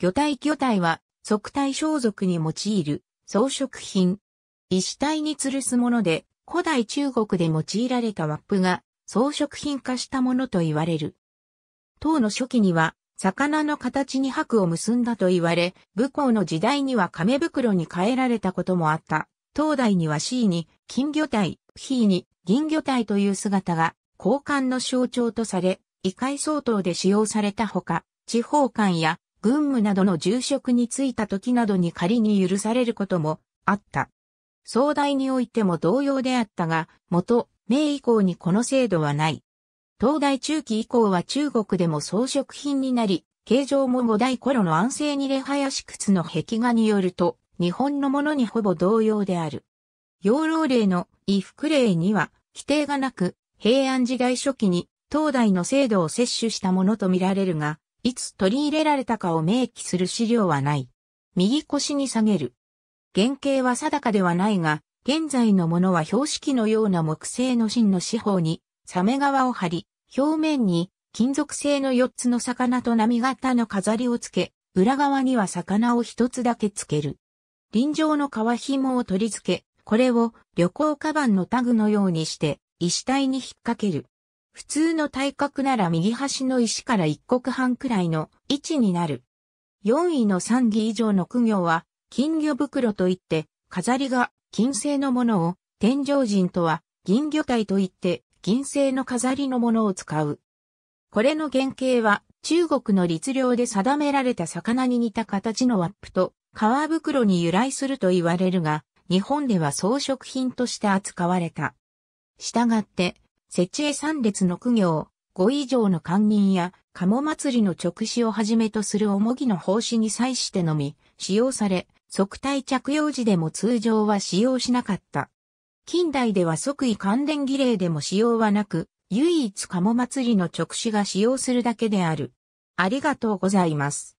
魚体魚体は、即体装束に用いる装飾品。石体に吊るすもので、古代中国で用いられたワップが装飾品化したものと言われる。唐の初期には、魚の形に白を結んだと言われ、武功の時代には亀袋に変えられたこともあった。唐代には C に金魚体、P に銀魚体という姿が交換の象徴とされ、異界相当で使用されたほか、地方官や軍務などの重職に就いた時などに仮に許されることもあった。総大においても同様であったが、元、明以降にこの制度はない。東大中期以降は中国でも装飾品になり、形状も五代頃の安静にレハヤシ靴の壁画によると、日本のものにほぼ同様である。養老令の衣服令には規定がなく、平安時代初期に東大の制度を摂取したものとみられるが、いつ取り入れられたかを明記する資料はない。右腰に下げる。原型は定かではないが、現在のものは標識のような木製の芯の四方に、サメ側を張り、表面に金属製の4つの魚と波型の飾りをつけ、裏側には魚を1つだけつける。臨場の革紐を取り付け、これを旅行カバンのタグのようにして、石体に引っ掛ける。普通の体格なら右端の石から一国半くらいの位置になる。4位の3義以上の苦行は、金魚袋といって、飾りが金製のものを、天井人とは銀魚体といって、銀製の飾りのものを使う。これの原型は、中国の律令で定められた魚に似た形のワップと、皮袋に由来すると言われるが、日本では装飾品として扱われた。したがって、設置へ3列の苦行、5以上の官人や、鴨祭りの直視をはじめとする重木の奉仕に際してのみ、使用され、即体着用時でも通常は使用しなかった。近代では即位関連儀礼でも使用はなく、唯一鴨祭りの直視が使用するだけである。ありがとうございます。